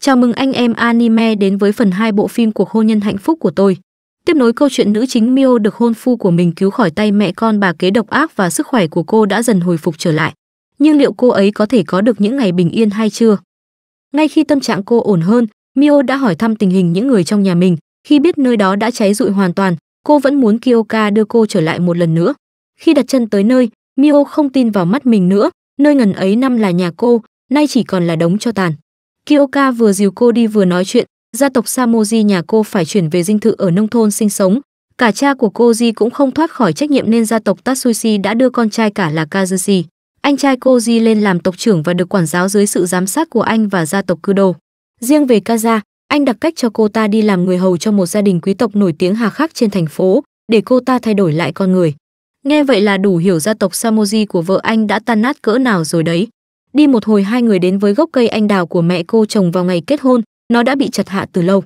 Chào mừng anh em anime đến với phần 2 bộ phim Cuộc hôn nhân hạnh phúc của tôi. Tiếp nối câu chuyện nữ chính Mio được hôn phu của mình cứu khỏi tay mẹ con bà kế độc ác và sức khỏe của cô đã dần hồi phục trở lại. Nhưng liệu cô ấy có thể có được những ngày bình yên hay chưa? Ngay khi tâm trạng cô ổn hơn, Mio đã hỏi thăm tình hình những người trong nhà mình. Khi biết nơi đó đã cháy rụi hoàn toàn, cô vẫn muốn Kyoka đưa cô trở lại một lần nữa. Khi đặt chân tới nơi, Mio không tin vào mắt mình nữa, nơi ngần ấy năm là nhà cô, nay chỉ còn là đống cho tàn. Kyoka vừa dìu cô đi vừa nói chuyện, gia tộc Samoji nhà cô phải chuyển về dinh thự ở nông thôn sinh sống. Cả cha của cô Ji cũng không thoát khỏi trách nhiệm nên gia tộc Tatsushi đã đưa con trai cả là Kazushi. Anh trai cô Ji lên làm tộc trưởng và được quản giáo dưới sự giám sát của anh và gia tộc Kudo. Riêng về Kaza, anh đặc cách cho cô ta đi làm người hầu cho một gia đình quý tộc nổi tiếng hà khắc trên thành phố, để cô ta thay đổi lại con người. Nghe vậy là đủ hiểu gia tộc Samoji của vợ anh đã tan nát cỡ nào rồi đấy. Đi một hồi hai người đến với gốc cây anh đào của mẹ cô trồng vào ngày kết hôn, nó đã bị chặt hạ từ lâu.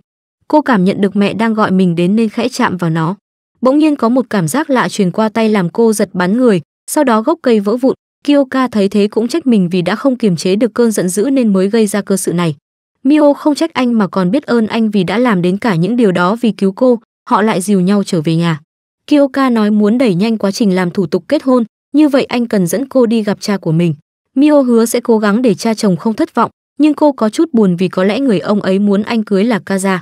Cô cảm nhận được mẹ đang gọi mình đến nên khẽ chạm vào nó. Bỗng nhiên có một cảm giác lạ truyền qua tay làm cô giật bắn người, sau đó gốc cây vỡ vụn, Kyoka thấy thế cũng trách mình vì đã không kiềm chế được cơn giận dữ nên mới gây ra cơ sự này. Mio không trách anh mà còn biết ơn anh vì đã làm đến cả những điều đó vì cứu cô, họ lại dìu nhau trở về nhà. Kyoka nói muốn đẩy nhanh quá trình làm thủ tục kết hôn, như vậy anh cần dẫn cô đi gặp cha của mình. Mio hứa sẽ cố gắng để cha chồng không thất vọng, nhưng cô có chút buồn vì có lẽ người ông ấy muốn anh cưới là Kaza.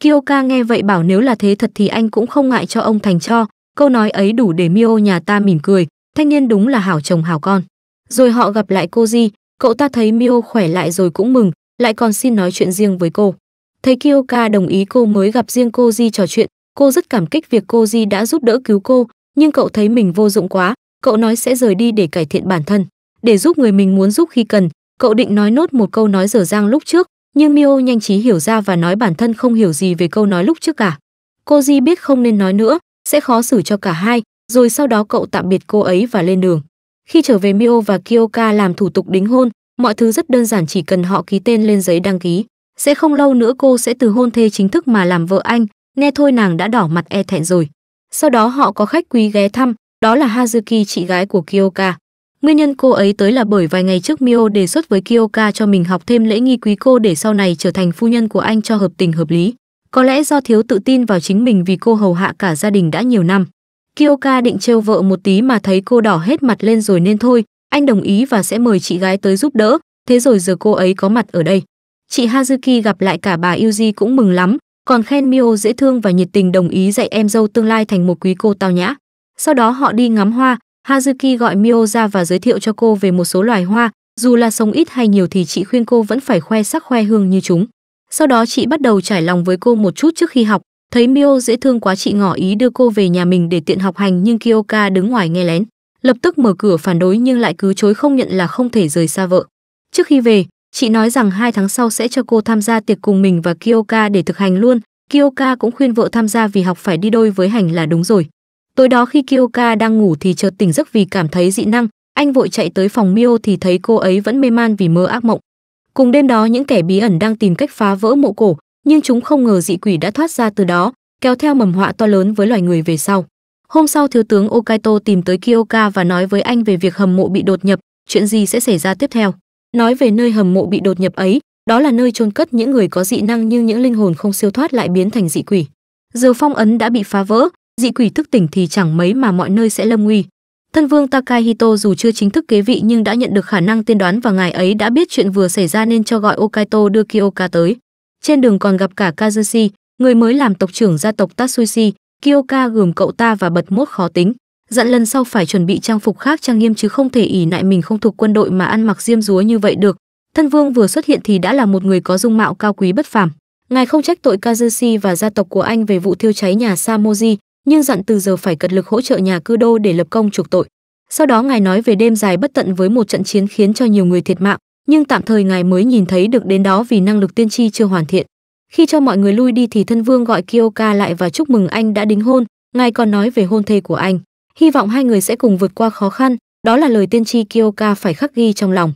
Kyoka nghe vậy bảo nếu là thế thật thì anh cũng không ngại cho ông thành cho, câu nói ấy đủ để Mio nhà ta mỉm cười, thanh niên đúng là hảo chồng hảo con. Rồi họ gặp lại cô Di, cậu ta thấy Mio khỏe lại rồi cũng mừng, lại còn xin nói chuyện riêng với cô. Thấy Kyoka đồng ý cô mới gặp riêng cô Di trò chuyện, cô rất cảm kích việc cô Di đã giúp đỡ cứu cô, nhưng cậu thấy mình vô dụng quá, cậu nói sẽ rời đi để cải thiện bản thân để giúp người mình muốn giúp khi cần cậu định nói nốt một câu nói dở dang lúc trước nhưng Mio nhanh trí hiểu ra và nói bản thân không hiểu gì về câu nói lúc trước cả cô di biết không nên nói nữa sẽ khó xử cho cả hai rồi sau đó cậu tạm biệt cô ấy và lên đường khi trở về mio và kioka làm thủ tục đính hôn mọi thứ rất đơn giản chỉ cần họ ký tên lên giấy đăng ký sẽ không lâu nữa cô sẽ từ hôn thê chính thức mà làm vợ anh nghe thôi nàng đã đỏ mặt e thẹn rồi sau đó họ có khách quý ghé thăm đó là hazuki chị gái của kioka Nguyên nhân cô ấy tới là bởi vài ngày trước Mio đề xuất với Kyoka cho mình học thêm lễ nghi quý cô để sau này trở thành phu nhân của anh cho hợp tình hợp lý. Có lẽ do thiếu tự tin vào chính mình vì cô hầu hạ cả gia đình đã nhiều năm. Kyoka định trêu vợ một tí mà thấy cô đỏ hết mặt lên rồi nên thôi, anh đồng ý và sẽ mời chị gái tới giúp đỡ, thế rồi giờ cô ấy có mặt ở đây. Chị Hazuki gặp lại cả bà Yuji cũng mừng lắm, còn khen Mio dễ thương và nhiệt tình đồng ý dạy em dâu tương lai thành một quý cô tao nhã. Sau đó họ đi ngắm hoa, Hazuki gọi Mio ra và giới thiệu cho cô về một số loài hoa, dù là sống ít hay nhiều thì chị khuyên cô vẫn phải khoe sắc khoe hương như chúng. Sau đó chị bắt đầu trải lòng với cô một chút trước khi học, thấy Mio dễ thương quá chị ngỏ ý đưa cô về nhà mình để tiện học hành nhưng Kyoka đứng ngoài nghe lén, lập tức mở cửa phản đối nhưng lại cứ chối không nhận là không thể rời xa vợ. Trước khi về, chị nói rằng hai tháng sau sẽ cho cô tham gia tiệc cùng mình và Kyoka để thực hành luôn, Kyoka cũng khuyên vợ tham gia vì học phải đi đôi với hành là đúng rồi. Tối đó khi Kyoka đang ngủ thì chợt tỉnh giấc vì cảm thấy dị năng, anh vội chạy tới phòng Mio thì thấy cô ấy vẫn mê man vì mơ ác mộng. Cùng đêm đó những kẻ bí ẩn đang tìm cách phá vỡ mộ cổ, nhưng chúng không ngờ dị quỷ đã thoát ra từ đó, kéo theo mầm họa to lớn với loài người về sau. Hôm sau thiếu tướng Okaito tìm tới Kyoka và nói với anh về việc hầm mộ bị đột nhập, chuyện gì sẽ xảy ra tiếp theo. Nói về nơi hầm mộ bị đột nhập ấy, đó là nơi chôn cất những người có dị năng nhưng những linh hồn không siêu thoát lại biến thành dị quỷ. Dừa phong ấn đã bị phá vỡ, dị quỷ thức tỉnh thì chẳng mấy mà mọi nơi sẽ lâm nguy. Thân vương Takahito dù chưa chính thức kế vị nhưng đã nhận được khả năng tiên đoán và ngài ấy đã biết chuyện vừa xảy ra nên cho gọi Okaito đưa Kiyoka tới. Trên đường còn gặp cả Kazushi, người mới làm tộc trưởng gia tộc Tatsushi, Kiyoka gườm cậu ta và bật mốt khó tính. Dặn lần sau phải chuẩn bị trang phục khác trang nghiêm chứ không thể ỉ lại mình không thuộc quân đội mà ăn mặc diêm dúa như vậy được. Thân vương vừa xuất hiện thì đã là một người có dung mạo cao quý bất phàm. Ngài không trách tội Kazushi và gia tộc của anh về vụ thiêu cháy nhà Samoji, nhưng dặn từ giờ phải cật lực hỗ trợ nhà cư đô để lập công trục tội. Sau đó ngài nói về đêm dài bất tận với một trận chiến khiến cho nhiều người thiệt mạng, nhưng tạm thời ngài mới nhìn thấy được đến đó vì năng lực tiên tri chưa hoàn thiện. Khi cho mọi người lui đi thì thân vương gọi Kyoka lại và chúc mừng anh đã đính hôn, ngài còn nói về hôn thê của anh. Hy vọng hai người sẽ cùng vượt qua khó khăn, đó là lời tiên tri Kyoka phải khắc ghi trong lòng.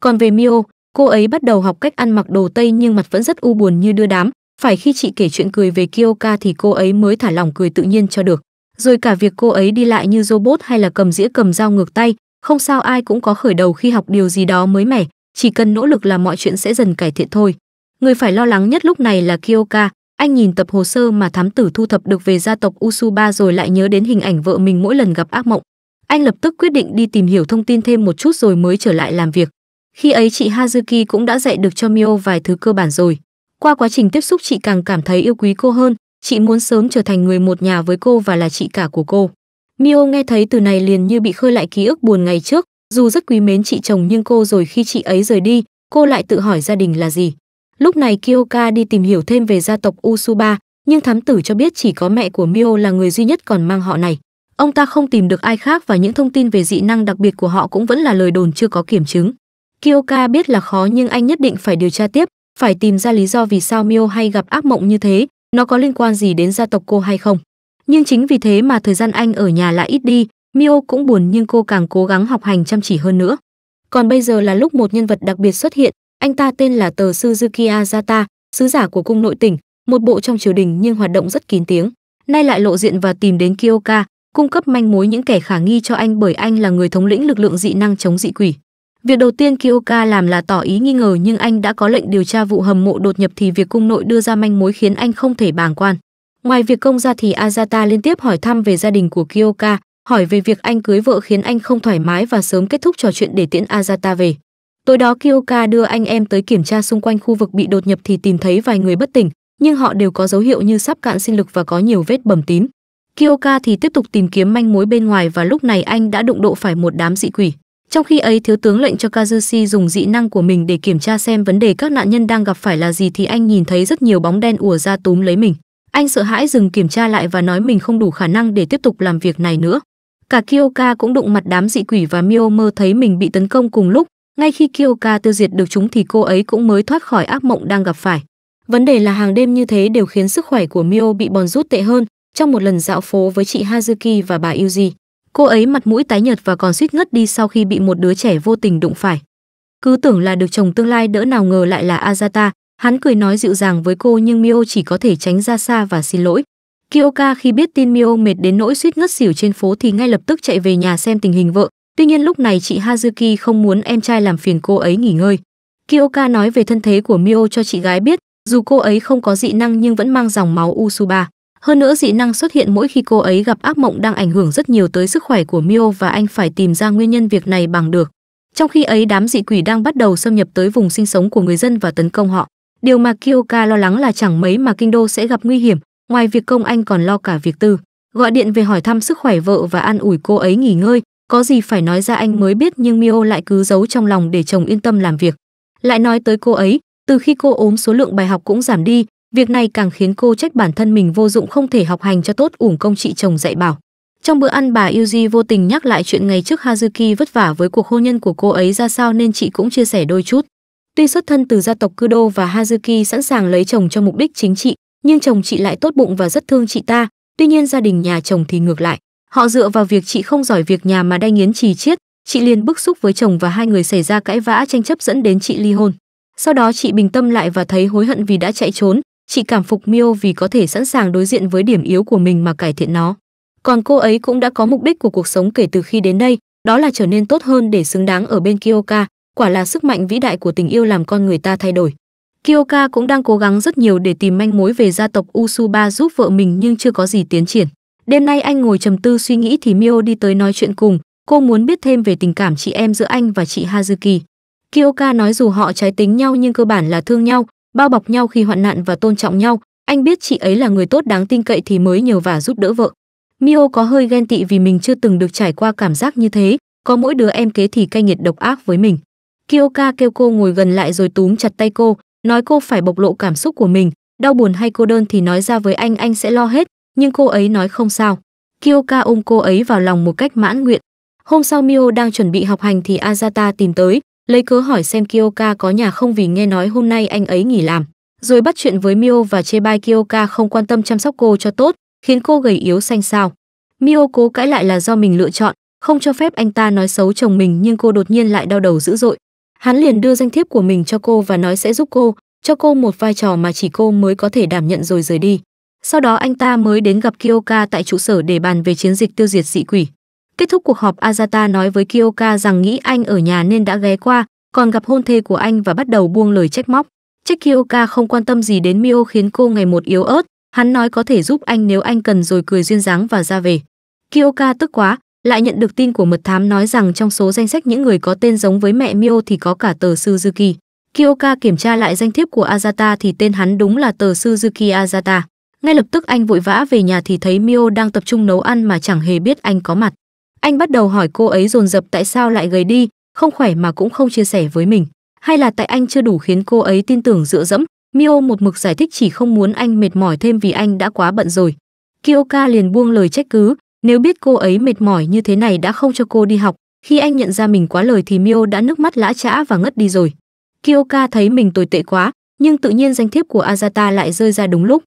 Còn về Mio, cô ấy bắt đầu học cách ăn mặc đồ Tây nhưng mặt vẫn rất u buồn như đưa đám, phải khi chị kể chuyện cười về Kyoka thì cô ấy mới thả lòng cười tự nhiên cho được. Rồi cả việc cô ấy đi lại như robot hay là cầm dĩa cầm dao ngược tay, không sao ai cũng có khởi đầu khi học điều gì đó mới mẻ, chỉ cần nỗ lực là mọi chuyện sẽ dần cải thiện thôi. Người phải lo lắng nhất lúc này là Kyoka, anh nhìn tập hồ sơ mà thám tử thu thập được về gia tộc Usuba rồi lại nhớ đến hình ảnh vợ mình mỗi lần gặp ác mộng. Anh lập tức quyết định đi tìm hiểu thông tin thêm một chút rồi mới trở lại làm việc. Khi ấy chị Hazuki cũng đã dạy được cho Mio vài thứ cơ bản rồi. Qua quá trình tiếp xúc chị càng cảm thấy yêu quý cô hơn, chị muốn sớm trở thành người một nhà với cô và là chị cả của cô. Mio nghe thấy từ này liền như bị khơi lại ký ức buồn ngày trước, dù rất quý mến chị chồng nhưng cô rồi khi chị ấy rời đi, cô lại tự hỏi gia đình là gì. Lúc này Kyoka đi tìm hiểu thêm về gia tộc Usuba, nhưng thám tử cho biết chỉ có mẹ của Mio là người duy nhất còn mang họ này. Ông ta không tìm được ai khác và những thông tin về dị năng đặc biệt của họ cũng vẫn là lời đồn chưa có kiểm chứng. Kyoka biết là khó nhưng anh nhất định phải điều tra tiếp, phải tìm ra lý do vì sao Miêu hay gặp ác mộng như thế, nó có liên quan gì đến gia tộc cô hay không. Nhưng chính vì thế mà thời gian anh ở nhà lại ít đi, Miêu cũng buồn nhưng cô càng cố gắng học hành chăm chỉ hơn nữa. Còn bây giờ là lúc một nhân vật đặc biệt xuất hiện, anh ta tên là Tờ Suzuki Azata, sứ giả của cung nội tỉnh, một bộ trong triều đình nhưng hoạt động rất kín tiếng. Nay lại lộ diện và tìm đến Kyoka, cung cấp manh mối những kẻ khả nghi cho anh bởi anh là người thống lĩnh lực lượng dị năng chống dị quỷ. Việc đầu tiên Kyoka làm là tỏ ý nghi ngờ nhưng anh đã có lệnh điều tra vụ hầm mộ đột nhập thì việc cung nội đưa ra manh mối khiến anh không thể bàng quan. Ngoài việc công ra thì Azata liên tiếp hỏi thăm về gia đình của Kyoka, hỏi về việc anh cưới vợ khiến anh không thoải mái và sớm kết thúc trò chuyện để tiễn Azata về. Tối đó Kyoka đưa anh em tới kiểm tra xung quanh khu vực bị đột nhập thì tìm thấy vài người bất tỉnh, nhưng họ đều có dấu hiệu như sắp cạn sinh lực và có nhiều vết bầm tím. Kyoka thì tiếp tục tìm kiếm manh mối bên ngoài và lúc này anh đã đụng độ phải một đám dị quỷ. Trong khi ấy thiếu tướng lệnh cho Kazushi dùng dị năng của mình để kiểm tra xem vấn đề các nạn nhân đang gặp phải là gì thì anh nhìn thấy rất nhiều bóng đen ùa ra túm lấy mình. Anh sợ hãi dừng kiểm tra lại và nói mình không đủ khả năng để tiếp tục làm việc này nữa. Cả Kyoka cũng đụng mặt đám dị quỷ và Mio mơ thấy mình bị tấn công cùng lúc. Ngay khi Kyoka tiêu diệt được chúng thì cô ấy cũng mới thoát khỏi ác mộng đang gặp phải. Vấn đề là hàng đêm như thế đều khiến sức khỏe của Mio bị bòn rút tệ hơn trong một lần dạo phố với chị Hazuki và bà Yuji cô ấy mặt mũi tái nhợt và còn suýt ngất đi sau khi bị một đứa trẻ vô tình đụng phải cứ tưởng là được chồng tương lai đỡ nào ngờ lại là azata hắn cười nói dịu dàng với cô nhưng mio chỉ có thể tránh ra xa và xin lỗi kyoka khi biết tin mio mệt đến nỗi suýt ngất xỉu trên phố thì ngay lập tức chạy về nhà xem tình hình vợ tuy nhiên lúc này chị hazuki không muốn em trai làm phiền cô ấy nghỉ ngơi kyoka nói về thân thế của mio cho chị gái biết dù cô ấy không có dị năng nhưng vẫn mang dòng máu usuba hơn nữa dị năng xuất hiện mỗi khi cô ấy gặp ác mộng đang ảnh hưởng rất nhiều tới sức khỏe của mio và anh phải tìm ra nguyên nhân việc này bằng được. Trong khi ấy đám dị quỷ đang bắt đầu xâm nhập tới vùng sinh sống của người dân và tấn công họ. Điều mà Kyoka lo lắng là chẳng mấy mà kinh đô sẽ gặp nguy hiểm, ngoài việc công anh còn lo cả việc tư. Gọi điện về hỏi thăm sức khỏe vợ và an ủi cô ấy nghỉ ngơi, có gì phải nói ra anh mới biết nhưng Mio lại cứ giấu trong lòng để chồng yên tâm làm việc. Lại nói tới cô ấy, từ khi cô ốm số lượng bài học cũng giảm đi, Việc này càng khiến cô trách bản thân mình vô dụng không thể học hành cho tốt ủng công chị chồng dạy bảo. Trong bữa ăn bà Yuji vô tình nhắc lại chuyện ngày trước Hazuki vất vả với cuộc hôn nhân của cô ấy ra sao nên chị cũng chia sẻ đôi chút. Tuy xuất thân từ gia tộc Kudo và Hazuki sẵn sàng lấy chồng cho mục đích chính trị, nhưng chồng chị lại tốt bụng và rất thương chị ta, tuy nhiên gia đình nhà chồng thì ngược lại. Họ dựa vào việc chị không giỏi việc nhà mà đay nghiến trì chiết, chị liền bức xúc với chồng và hai người xảy ra cãi vã tranh chấp dẫn đến chị ly hôn. Sau đó chị bình tâm lại và thấy hối hận vì đã chạy trốn, Chị cảm phục Miêu vì có thể sẵn sàng đối diện với điểm yếu của mình mà cải thiện nó. Còn cô ấy cũng đã có mục đích của cuộc sống kể từ khi đến đây, đó là trở nên tốt hơn để xứng đáng ở bên Kyoka, quả là sức mạnh vĩ đại của tình yêu làm con người ta thay đổi. Kyoka cũng đang cố gắng rất nhiều để tìm manh mối về gia tộc Usuba giúp vợ mình nhưng chưa có gì tiến triển. Đêm nay anh ngồi trầm tư suy nghĩ thì Mio đi tới nói chuyện cùng, cô muốn biết thêm về tình cảm chị em giữa anh và chị Hazuki. Kyoka nói dù họ trái tính nhau nhưng cơ bản là thương nhau, bao bọc nhau khi hoạn nạn và tôn trọng nhau anh biết chị ấy là người tốt đáng tin cậy thì mới nhờ vả giúp đỡ vợ mio có hơi ghen tị vì mình chưa từng được trải qua cảm giác như thế có mỗi đứa em kế thì cay nghiệt độc ác với mình kioka kêu cô ngồi gần lại rồi túm chặt tay cô nói cô phải bộc lộ cảm xúc của mình đau buồn hay cô đơn thì nói ra với anh anh sẽ lo hết nhưng cô ấy nói không sao kioka ôm cô ấy vào lòng một cách mãn nguyện hôm sau mio đang chuẩn bị học hành thì azata tìm tới lấy cớ hỏi xem Kyoka có nhà không vì nghe nói hôm nay anh ấy nghỉ làm. Rồi bắt chuyện với Mio và chê bai Kyoka không quan tâm chăm sóc cô cho tốt, khiến cô gầy yếu xanh xao. Mio cố cãi lại là do mình lựa chọn, không cho phép anh ta nói xấu chồng mình nhưng cô đột nhiên lại đau đầu dữ dội. Hắn liền đưa danh thiếp của mình cho cô và nói sẽ giúp cô, cho cô một vai trò mà chỉ cô mới có thể đảm nhận rồi rời đi. Sau đó anh ta mới đến gặp Kyoka tại trụ sở để bàn về chiến dịch tiêu diệt dị quỷ. Kết thúc cuộc họp Azata nói với Kyoka rằng nghĩ anh ở nhà nên đã ghé qua, còn gặp hôn thê của anh và bắt đầu buông lời trách móc. Trách Kyoka không quan tâm gì đến Mio khiến cô ngày một yếu ớt, hắn nói có thể giúp anh nếu anh cần rồi cười duyên dáng và ra về. Kyoka tức quá, lại nhận được tin của mật thám nói rằng trong số danh sách những người có tên giống với mẹ Mio thì có cả tờ Suzuki. Kyoka kiểm tra lại danh thiếp của Azata thì tên hắn đúng là tờ Suzuki Azata. Ngay lập tức anh vội vã về nhà thì thấy Mio đang tập trung nấu ăn mà chẳng hề biết anh có mặt. Anh bắt đầu hỏi cô ấy dồn dập tại sao lại gầy đi, không khỏe mà cũng không chia sẻ với mình, hay là tại anh chưa đủ khiến cô ấy tin tưởng dựa dẫm. Mio một mực giải thích chỉ không muốn anh mệt mỏi thêm vì anh đã quá bận rồi. Kyoka liền buông lời trách cứ, nếu biết cô ấy mệt mỏi như thế này đã không cho cô đi học, khi anh nhận ra mình quá lời thì Mio đã nước mắt lã chã và ngất đi rồi. Kyoka thấy mình tồi tệ quá, nhưng tự nhiên danh thiếp của Azata lại rơi ra đúng lúc.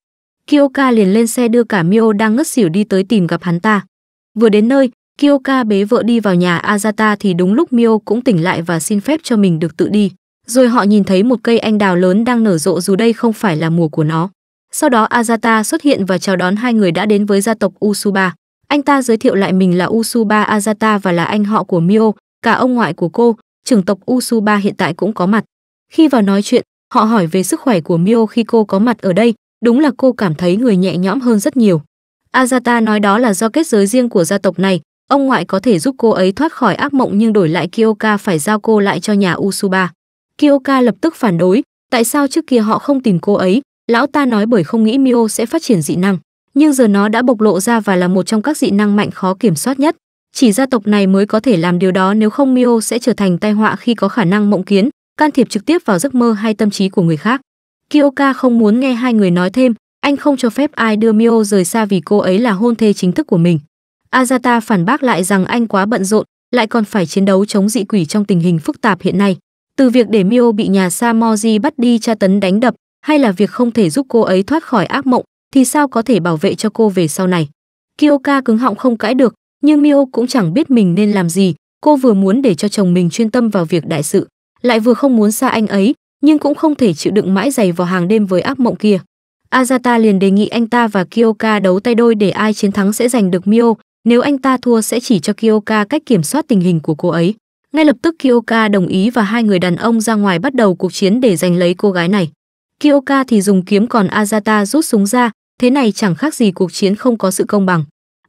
Kyoka liền lên xe đưa cả Mio đang ngất xỉu đi tới tìm gặp hắn ta. Vừa đến nơi, Kyoka bế vợ đi vào nhà Azata thì đúng lúc Mio cũng tỉnh lại và xin phép cho mình được tự đi. Rồi họ nhìn thấy một cây anh đào lớn đang nở rộ dù đây không phải là mùa của nó. Sau đó Azata xuất hiện và chào đón hai người đã đến với gia tộc Usuba. Anh ta giới thiệu lại mình là Usuba Azata và là anh họ của Mio, cả ông ngoại của cô, trưởng tộc Usuba hiện tại cũng có mặt. Khi vào nói chuyện, họ hỏi về sức khỏe của Mio khi cô có mặt ở đây, đúng là cô cảm thấy người nhẹ nhõm hơn rất nhiều. Azata nói đó là do kết giới riêng của gia tộc này, Ông ngoại có thể giúp cô ấy thoát khỏi ác mộng nhưng đổi lại Kyoka phải giao cô lại cho nhà Usuba. Kyoka lập tức phản đối, tại sao trước kia họ không tìm cô ấy? Lão ta nói bởi không nghĩ Mio sẽ phát triển dị năng, nhưng giờ nó đã bộc lộ ra và là một trong các dị năng mạnh khó kiểm soát nhất. Chỉ gia tộc này mới có thể làm điều đó nếu không Mio sẽ trở thành tai họa khi có khả năng mộng kiến, can thiệp trực tiếp vào giấc mơ hay tâm trí của người khác. Kyoka không muốn nghe hai người nói thêm, anh không cho phép ai đưa Mio rời xa vì cô ấy là hôn thê chính thức của mình. Azata phản bác lại rằng anh quá bận rộn, lại còn phải chiến đấu chống dị quỷ trong tình hình phức tạp hiện nay. Từ việc để Mio bị nhà Samoji bắt đi tra tấn đánh đập, hay là việc không thể giúp cô ấy thoát khỏi ác mộng, thì sao có thể bảo vệ cho cô về sau này. Kyoka cứng họng không cãi được, nhưng Mio cũng chẳng biết mình nên làm gì, cô vừa muốn để cho chồng mình chuyên tâm vào việc đại sự, lại vừa không muốn xa anh ấy, nhưng cũng không thể chịu đựng mãi giày vào hàng đêm với ác mộng kia. Azata liền đề nghị anh ta và Kyoka đấu tay đôi để ai chiến thắng sẽ giành được Mio, nếu anh ta thua sẽ chỉ cho Kyoka cách kiểm soát tình hình của cô ấy. Ngay lập tức Kyoka đồng ý và hai người đàn ông ra ngoài bắt đầu cuộc chiến để giành lấy cô gái này. Kyoka thì dùng kiếm còn Azata rút súng ra, thế này chẳng khác gì cuộc chiến không có sự công bằng.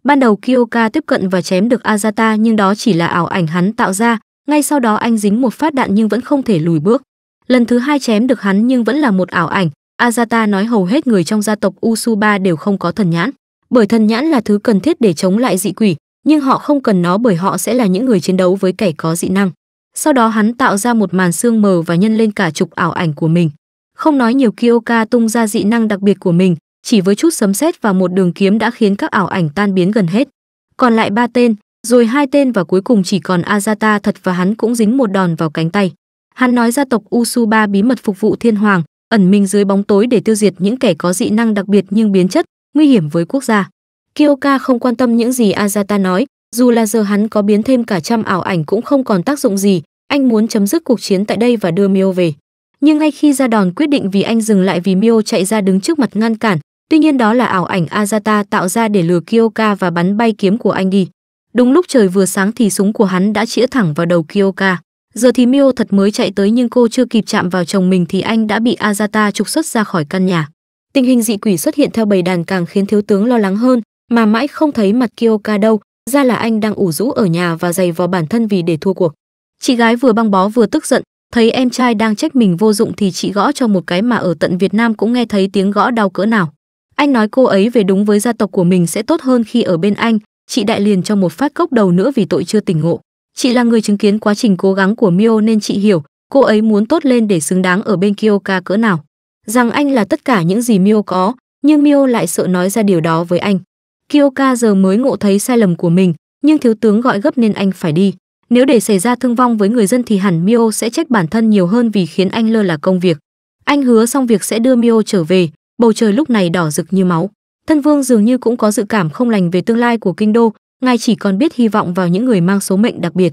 Ban đầu Kyoka tiếp cận và chém được Azata nhưng đó chỉ là ảo ảnh hắn tạo ra, ngay sau đó anh dính một phát đạn nhưng vẫn không thể lùi bước. Lần thứ hai chém được hắn nhưng vẫn là một ảo ảnh, Azata nói hầu hết người trong gia tộc Usuba đều không có thần nhãn bởi thần nhãn là thứ cần thiết để chống lại dị quỷ nhưng họ không cần nó bởi họ sẽ là những người chiến đấu với kẻ có dị năng sau đó hắn tạo ra một màn sương mờ và nhân lên cả chục ảo ảnh của mình không nói nhiều kioka tung ra dị năng đặc biệt của mình chỉ với chút sấm sét và một đường kiếm đã khiến các ảo ảnh tan biến gần hết còn lại ba tên rồi hai tên và cuối cùng chỉ còn azata thật và hắn cũng dính một đòn vào cánh tay hắn nói gia tộc usuba bí mật phục vụ thiên hoàng ẩn mình dưới bóng tối để tiêu diệt những kẻ có dị năng đặc biệt nhưng biến chất nguy hiểm với quốc gia. Kyoka không quan tâm những gì Azata nói, dù là giờ hắn có biến thêm cả trăm ảo ảnh cũng không còn tác dụng gì, anh muốn chấm dứt cuộc chiến tại đây và đưa Mio về. Nhưng ngay khi ra đòn quyết định vì anh dừng lại vì Mio chạy ra đứng trước mặt ngăn cản, tuy nhiên đó là ảo ảnh Azata tạo ra để lừa Kyoka và bắn bay kiếm của anh đi. Đúng lúc trời vừa sáng thì súng của hắn đã chĩa thẳng vào đầu Kyoka. Giờ thì Mio thật mới chạy tới nhưng cô chưa kịp chạm vào chồng mình thì anh đã bị Azata trục xuất ra khỏi căn nhà. Tình hình dị quỷ xuất hiện theo bầy đàn càng khiến thiếu tướng lo lắng hơn, mà mãi không thấy mặt Kyoka đâu, ra là anh đang ủ rũ ở nhà và giày vò bản thân vì để thua cuộc. Chị gái vừa băng bó vừa tức giận, thấy em trai đang trách mình vô dụng thì chị gõ cho một cái mà ở tận Việt Nam cũng nghe thấy tiếng gõ đau cỡ nào. Anh nói cô ấy về đúng với gia tộc của mình sẽ tốt hơn khi ở bên anh, chị đại liền cho một phát cốc đầu nữa vì tội chưa tỉnh ngộ. Chị là người chứng kiến quá trình cố gắng của Mio nên chị hiểu, cô ấy muốn tốt lên để xứng đáng ở bên Kyoka cỡ nào rằng anh là tất cả những gì mio có, nhưng mio lại sợ nói ra điều đó với anh. Kyoka giờ mới ngộ thấy sai lầm của mình, nhưng thiếu tướng gọi gấp nên anh phải đi. Nếu để xảy ra thương vong với người dân thì hẳn mio sẽ trách bản thân nhiều hơn vì khiến anh lơ là công việc. Anh hứa xong việc sẽ đưa mio trở về, bầu trời lúc này đỏ rực như máu. Thân Vương dường như cũng có dự cảm không lành về tương lai của kinh đô, ngài chỉ còn biết hy vọng vào những người mang số mệnh đặc biệt.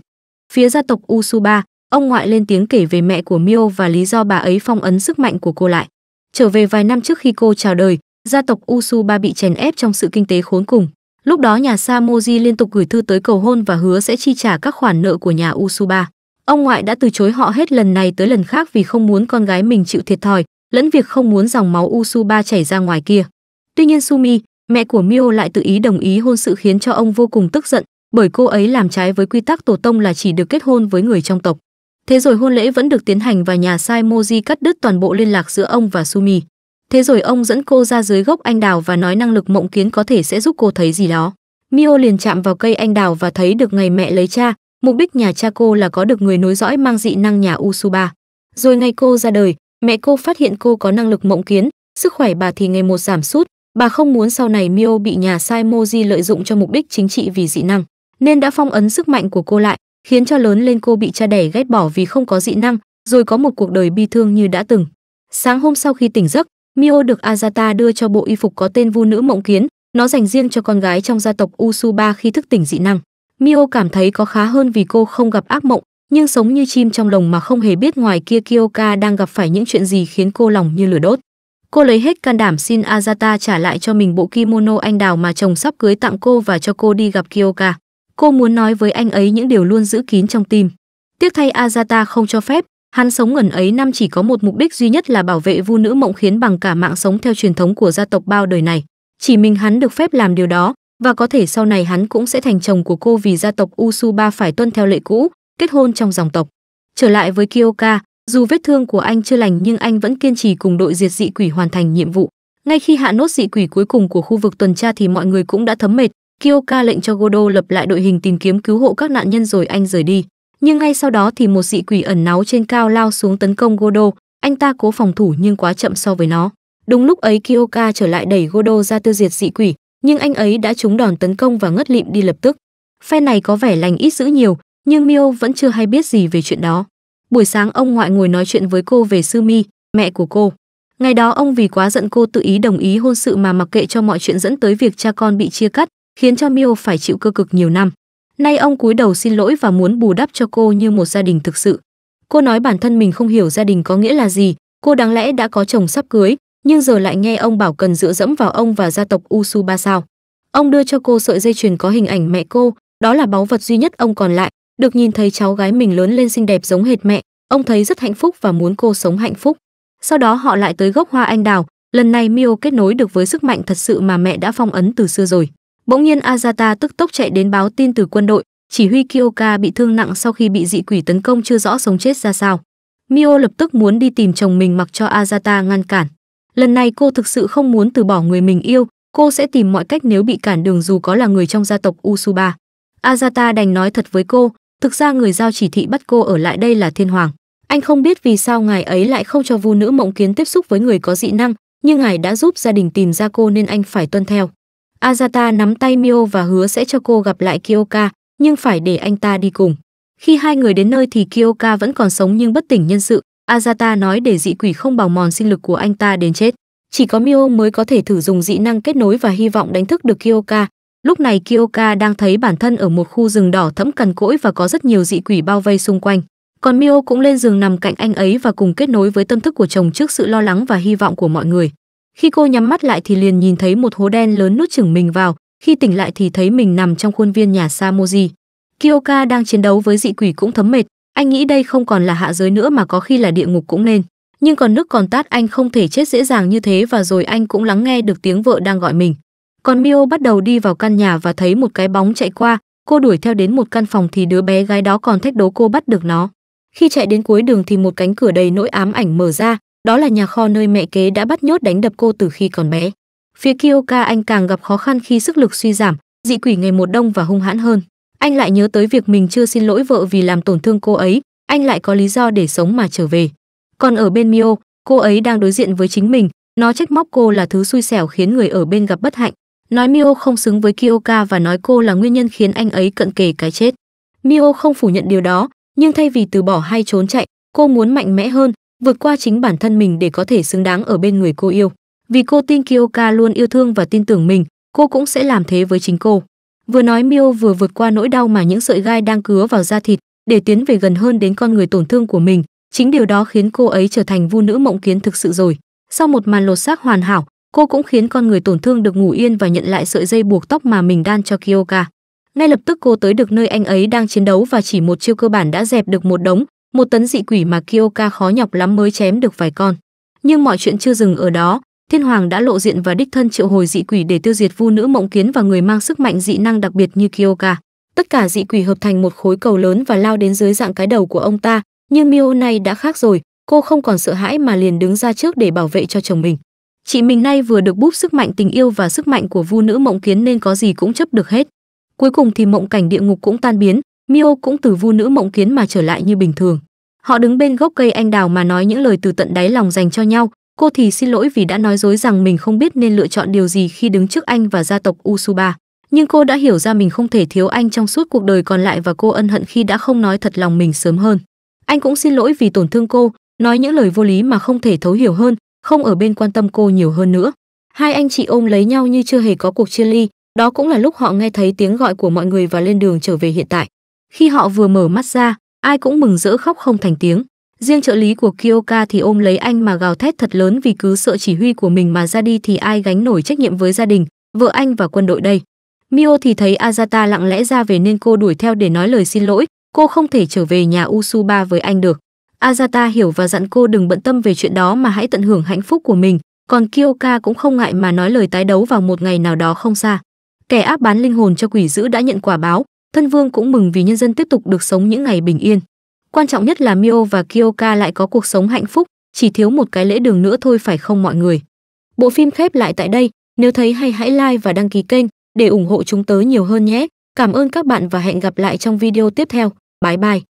Phía gia tộc Usuba, ông ngoại lên tiếng kể về mẹ của mio và lý do bà ấy phong ấn sức mạnh của cô lại. Trở về vài năm trước khi cô chào đời, gia tộc Usuba bị chèn ép trong sự kinh tế khốn cùng. Lúc đó nhà Samoji liên tục gửi thư tới cầu hôn và hứa sẽ chi trả các khoản nợ của nhà Usuba. Ông ngoại đã từ chối họ hết lần này tới lần khác vì không muốn con gái mình chịu thiệt thòi, lẫn việc không muốn dòng máu Usuba chảy ra ngoài kia. Tuy nhiên Sumi, mẹ của Mio lại tự ý đồng ý hôn sự khiến cho ông vô cùng tức giận, bởi cô ấy làm trái với quy tắc tổ tông là chỉ được kết hôn với người trong tộc. Thế rồi hôn lễ vẫn được tiến hành và nhà sai Moji cắt đứt toàn bộ liên lạc giữa ông và Sumi. Thế rồi ông dẫn cô ra dưới gốc anh đào và nói năng lực mộng kiến có thể sẽ giúp cô thấy gì đó. Mio liền chạm vào cây anh đào và thấy được ngày mẹ lấy cha, mục đích nhà cha cô là có được người nối dõi mang dị năng nhà Usuba. Rồi ngày cô ra đời, mẹ cô phát hiện cô có năng lực mộng kiến, sức khỏe bà thì ngày một giảm sút, bà không muốn sau này Mio bị nhà sai Moji lợi dụng cho mục đích chính trị vì dị năng, nên đã phong ấn sức mạnh của cô lại, khiến cho lớn lên cô bị cha đẻ ghét bỏ vì không có dị năng, rồi có một cuộc đời bi thương như đã từng. Sáng hôm sau khi tỉnh giấc, Mio được Azata đưa cho bộ y phục có tên Vu nữ mộng kiến, nó dành riêng cho con gái trong gia tộc Usuba khi thức tỉnh dị năng. Mio cảm thấy có khá hơn vì cô không gặp ác mộng, nhưng sống như chim trong lồng mà không hề biết ngoài kia Kyoka đang gặp phải những chuyện gì khiến cô lòng như lửa đốt. Cô lấy hết can đảm xin Azata trả lại cho mình bộ kimono anh đào mà chồng sắp cưới tặng cô và cho cô đi gặp Kyoka. Cô muốn nói với anh ấy những điều luôn giữ kín trong tim. Tiếc thay Azata không cho phép, hắn sống ngẩn ấy năm chỉ có một mục đích duy nhất là bảo vệ vu nữ mộng khiến bằng cả mạng sống theo truyền thống của gia tộc bao đời này. Chỉ mình hắn được phép làm điều đó, và có thể sau này hắn cũng sẽ thành chồng của cô vì gia tộc Usuba phải tuân theo lệ cũ, kết hôn trong dòng tộc. Trở lại với Kyoka, dù vết thương của anh chưa lành nhưng anh vẫn kiên trì cùng đội diệt dị quỷ hoàn thành nhiệm vụ. Ngay khi hạ nốt dị quỷ cuối cùng của khu vực tuần tra thì mọi người cũng đã thấm mệt, Kyoka lệnh cho Godo lập lại đội hình tìm kiếm cứu hộ các nạn nhân rồi anh rời đi. Nhưng ngay sau đó thì một dị quỷ ẩn náu trên cao lao xuống tấn công Godo, anh ta cố phòng thủ nhưng quá chậm so với nó. Đúng lúc ấy Kyoka trở lại đẩy Godo ra tiêu diệt dị quỷ, nhưng anh ấy đã trúng đòn tấn công và ngất lịm đi lập tức. Phe này có vẻ lành ít dữ nhiều, nhưng Mio vẫn chưa hay biết gì về chuyện đó. Buổi sáng ông ngoại ngồi nói chuyện với cô về Sumi, mẹ của cô. Ngày đó ông vì quá giận cô tự ý đồng ý hôn sự mà mặc kệ cho mọi chuyện dẫn tới việc cha con bị chia cắt, khiến cho Miêu phải chịu cơ cực nhiều năm. Nay ông cúi đầu xin lỗi và muốn bù đắp cho cô như một gia đình thực sự. Cô nói bản thân mình không hiểu gia đình có nghĩa là gì, cô đáng lẽ đã có chồng sắp cưới, nhưng giờ lại nghe ông bảo cần dựa dẫm vào ông và gia tộc Usuba sao. Ông đưa cho cô sợi dây chuyền có hình ảnh mẹ cô, đó là báu vật duy nhất ông còn lại, được nhìn thấy cháu gái mình lớn lên xinh đẹp giống hệt mẹ, ông thấy rất hạnh phúc và muốn cô sống hạnh phúc. Sau đó họ lại tới gốc hoa anh đào, lần này Mio kết nối được với sức mạnh thật sự mà mẹ đã phong ấn từ xưa rồi. Bỗng nhiên Azata tức tốc chạy đến báo tin từ quân đội, chỉ huy Kyoka bị thương nặng sau khi bị dị quỷ tấn công chưa rõ sống chết ra sao. Mio lập tức muốn đi tìm chồng mình mặc cho Azata ngăn cản. Lần này cô thực sự không muốn từ bỏ người mình yêu, cô sẽ tìm mọi cách nếu bị cản đường dù có là người trong gia tộc Usuba. Azata đành nói thật với cô, thực ra người giao chỉ thị bắt cô ở lại đây là thiên hoàng. Anh không biết vì sao ngài ấy lại không cho vu nữ mộng kiến tiếp xúc với người có dị năng, nhưng ngài đã giúp gia đình tìm ra cô nên anh phải tuân theo. Azata nắm tay Mio và hứa sẽ cho cô gặp lại Kyoka, nhưng phải để anh ta đi cùng. Khi hai người đến nơi thì Kyoka vẫn còn sống nhưng bất tỉnh nhân sự, Azata nói để dị quỷ không bào mòn sinh lực của anh ta đến chết. Chỉ có Mio mới có thể thử dùng dị năng kết nối và hy vọng đánh thức được Kyoka. Lúc này Kyoka đang thấy bản thân ở một khu rừng đỏ thẫm cằn cỗi và có rất nhiều dị quỷ bao vây xung quanh. Còn Mio cũng lên giường nằm cạnh anh ấy và cùng kết nối với tâm thức của chồng trước sự lo lắng và hy vọng của mọi người. Khi cô nhắm mắt lại thì liền nhìn thấy một hố đen lớn nuốt chửng mình vào, khi tỉnh lại thì thấy mình nằm trong khuôn viên nhà Samoji. Kyoka đang chiến đấu với dị quỷ cũng thấm mệt, anh nghĩ đây không còn là hạ giới nữa mà có khi là địa ngục cũng nên. Nhưng còn nước còn tát anh không thể chết dễ dàng như thế và rồi anh cũng lắng nghe được tiếng vợ đang gọi mình. Còn Mio bắt đầu đi vào căn nhà và thấy một cái bóng chạy qua, cô đuổi theo đến một căn phòng thì đứa bé gái đó còn thách đố cô bắt được nó. Khi chạy đến cuối đường thì một cánh cửa đầy nỗi ám ảnh mở ra, đó là nhà kho nơi mẹ kế đã bắt nhốt đánh đập cô từ khi còn bé. Phía Kyoka anh càng gặp khó khăn khi sức lực suy giảm, dị quỷ ngày một đông và hung hãn hơn. Anh lại nhớ tới việc mình chưa xin lỗi vợ vì làm tổn thương cô ấy, anh lại có lý do để sống mà trở về. Còn ở bên Mio, cô ấy đang đối diện với chính mình, nó trách móc cô là thứ xui xẻo khiến người ở bên gặp bất hạnh. Nói Mio không xứng với Kyoka và nói cô là nguyên nhân khiến anh ấy cận kề cái chết. Mio không phủ nhận điều đó, nhưng thay vì từ bỏ hay trốn chạy, cô muốn mạnh mẽ hơn, vượt qua chính bản thân mình để có thể xứng đáng ở bên người cô yêu. Vì cô tin Kyoka luôn yêu thương và tin tưởng mình, cô cũng sẽ làm thế với chính cô. Vừa nói Mio vừa vượt qua nỗi đau mà những sợi gai đang cứa vào da thịt để tiến về gần hơn đến con người tổn thương của mình, chính điều đó khiến cô ấy trở thành vu nữ mộng kiến thực sự rồi. Sau một màn lột xác hoàn hảo, cô cũng khiến con người tổn thương được ngủ yên và nhận lại sợi dây buộc tóc mà mình đan cho Kyoka. Ngay lập tức cô tới được nơi anh ấy đang chiến đấu và chỉ một chiêu cơ bản đã dẹp được một đống, một tấn dị quỷ mà Kyoka khó nhọc lắm mới chém được vài con. Nhưng mọi chuyện chưa dừng ở đó, Thiên Hoàng đã lộ diện và đích thân triệu hồi dị quỷ để tiêu diệt vu nữ mộng kiến và người mang sức mạnh dị năng đặc biệt như Kyoka. Tất cả dị quỷ hợp thành một khối cầu lớn và lao đến dưới dạng cái đầu của ông ta, nhưng Mio này đã khác rồi, cô không còn sợ hãi mà liền đứng ra trước để bảo vệ cho chồng mình. Chị mình nay vừa được búp sức mạnh tình yêu và sức mạnh của vu nữ mộng kiến nên có gì cũng chấp được hết. Cuối cùng thì mộng cảnh địa ngục cũng tan biến, Mio cũng từ vu nữ mộng kiến mà trở lại như bình thường. Họ đứng bên gốc cây anh đào mà nói những lời từ tận đáy lòng dành cho nhau, cô thì xin lỗi vì đã nói dối rằng mình không biết nên lựa chọn điều gì khi đứng trước anh và gia tộc Usuba. Nhưng cô đã hiểu ra mình không thể thiếu anh trong suốt cuộc đời còn lại và cô ân hận khi đã không nói thật lòng mình sớm hơn. Anh cũng xin lỗi vì tổn thương cô, nói những lời vô lý mà không thể thấu hiểu hơn, không ở bên quan tâm cô nhiều hơn nữa. Hai anh chị ôm lấy nhau như chưa hề có cuộc chia ly, đó cũng là lúc họ nghe thấy tiếng gọi của mọi người và lên đường trở về hiện tại. Khi họ vừa mở mắt ra, ai cũng mừng rỡ khóc không thành tiếng. Riêng trợ lý của Kyoka thì ôm lấy anh mà gào thét thật lớn vì cứ sợ chỉ huy của mình mà ra đi thì ai gánh nổi trách nhiệm với gia đình, vợ anh và quân đội đây. Mio thì thấy Azata lặng lẽ ra về nên cô đuổi theo để nói lời xin lỗi, cô không thể trở về nhà Usuba với anh được. Azata hiểu và dặn cô đừng bận tâm về chuyện đó mà hãy tận hưởng hạnh phúc của mình, còn Kyoka cũng không ngại mà nói lời tái đấu vào một ngày nào đó không xa. Kẻ áp bán linh hồn cho quỷ dữ đã nhận quả báo, thân vương cũng mừng vì nhân dân tiếp tục được sống những ngày bình yên quan trọng nhất là mio và kyoka lại có cuộc sống hạnh phúc chỉ thiếu một cái lễ đường nữa thôi phải không mọi người bộ phim khép lại tại đây nếu thấy hay hãy like và đăng ký kênh để ủng hộ chúng tớ nhiều hơn nhé cảm ơn các bạn và hẹn gặp lại trong video tiếp theo bye bye